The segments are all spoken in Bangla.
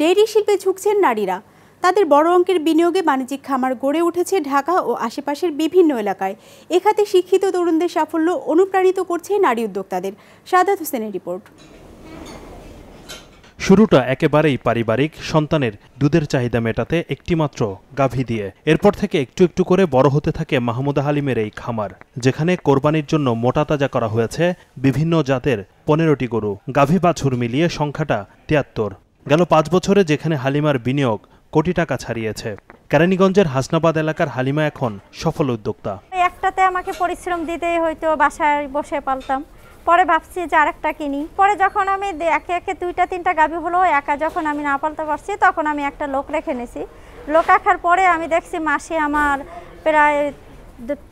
ডেইরি শিল্পে ঝুঁকছেন নারীরা তাদের বড় অঙ্কের বিনিয়োগে বাণিজ্যিক খামার গড়ে উঠেছে ঢাকা ও আশেপাশের বিভিন্ন এলাকায় এখাতে শিক্ষিত তরুণদের সাফল্য অনুপ্রাণিত করছে নারী উদ্যোক্তাদের সাদাত হোসেনের রিপোর্ট শুরুটা একেবারেই পারিবারিক সন্তানের দুধের চাহিদা মেটাতে একটিমাত্র গাভী দিয়ে এরপর থেকে একটু একটু করে বড় হতে থাকে মাহমুদা হালিমের এই খামার যেখানে কোরবানির জন্য মোটা তাজা করা হয়েছে বিভিন্ন জাতের পনেরোটি গরু গাভী বাছুর মিলিয়ে সংখ্যাটা তিয়াত্তর গেল পাঁচ বছরে যেখানে হালিমার বিনিয়োগ কোটি টাকা ছাড়িয়েছে কেরানীগঞ্জের হাসনাবাদ এলাকার হালিমা এখন সফল উদ্যোক্তা একটাতে আমাকে পরিশ্রম দিতে হয়তো বাসায় বসে পালতাম পরে ভাবছি যে আরেকটা কিনি পরে যখন আমি একে একে দুইটা তিনটা গাভী হলো একা যখন আমি না পালতে পারছি তখন আমি একটা লোক রেখে নিছি লোক রাখার পরে আমি দেখছি মাসে আমার প্রায়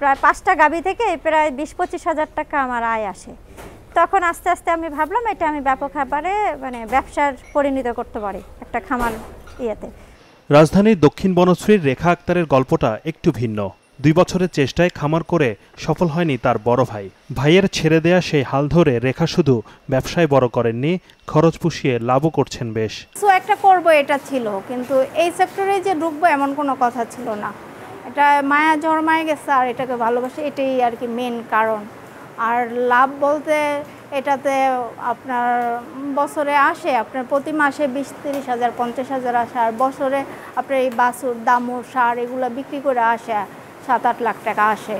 প্রায় পাঁচটা গাভী থেকে প্রায় বিশ পঁচিশ হাজার টাকা আমার আয় আসে তখন আস্তে আস্তে আমি ভাবলাম এটা আমি ব্যাপক খাবারে মানে ব্যবসার পরিণত করতে পারি একটা খামার ইয়েতে রাজধানীর দক্ষিণ বনশ্রীর রেখা আক্তারের গল্পটা একটু ভিন্ন দুই বছরের চেষ্টায় খামার করে সফল হয়নি তার বড় ভাই ভাইয়ের ছেড়ে দেয়া সেই হাল ধরে রেখা শুধু ব্যবসায় বড় করেননি খরচ পুষিয়ে লাভও করছেন বেশ সো একটা করব এটা ছিল কিন্তু এই সেক্টরে যে ঢুকবো এমন কোনো কথা ছিল না এটা মায়া জন্মায় গেছে আর এটাকে ভালোবাসে এটাই আর কি মেন কারণ আর লাভ বলতে এটাতে আপনার বছরে আসে আপনার প্রতি মাসে বিশ তিরিশ হাজার পঞ্চাশ হাজার আসে আর বছরে আপনার এই বাছুর দামুর সার এগুলো বিক্রি করে আসে সাত আট লাখ টাকা আসে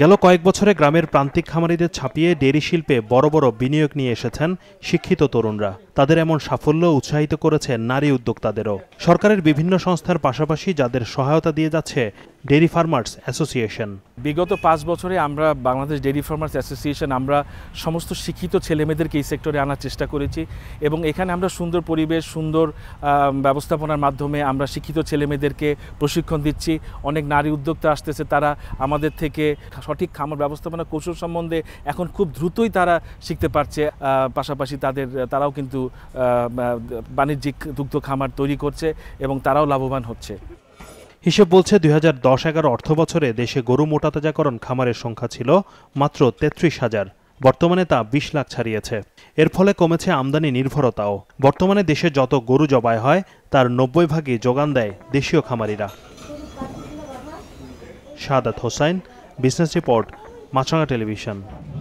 গেল কয়েক বছরে গ্রামের প্রান্তিক খামারিদের ছাপিয়ে ডেরি শিল্পে বড় বড় বিনিয়োগ নিয়ে এসেছেন শিক্ষিত তরুণরা তাদের এমন সাফল্য উৎসাহিত করেছে নারী উদ্যোক্তাদেরও সরকারের বিভিন্ন সংস্থার পাশাপাশি যাদের সহায়তা দিয়ে যাচ্ছে ডেরি ফার্মার্স অ্যাসোসিয়েশন বিগত পাঁচ বছরে আমরা বাংলাদেশ ডেরি ফার্মার্স অ্যাসোসিয়েশন আমরা সমস্ত শিক্ষিত ছেলেমেয়েদেরকে এই সেক্টরে আনার চেষ্টা করেছি এবং এখানে আমরা সুন্দর পরিবেশ সুন্দর ব্যবস্থাপনার মাধ্যমে আমরা শিক্ষিত ছেলেমেয়েদেরকে প্রশিক্ষণ দিচ্ছি অনেক নারী উদ্যোক্তা আসতেছে তারা আমাদের থেকে সঠিক খামার ব্যবস্থাপনা কৌশল সম্বন্ধে এখন খুব দ্রুতই তারা শিখতে পারছে পাশাপাশি তাদের তারাও কিন্তু বাণিজ্যিক দুগ্ধ খামার তৈরি করছে এবং তারাও লাভবান হচ্ছে হিসেব বলছে দুই হাজার দশ এগারো অর্থ বছরে দেশে গরু মোটাতাজাকরণ খামারের সংখ্যা ছিল মাত্র তেত্রিশ হাজার বর্তমানে তা বিশ লাখ ছাড়িয়েছে এর ফলে কমেছে আমদানি নির্ভরতাও বর্তমানে দেশে যত গরু জবাই হয় তার নব্বই ভাগই যোগান দেয় দেশীয় খামারিরা Sadat Hossain business report Maasranga television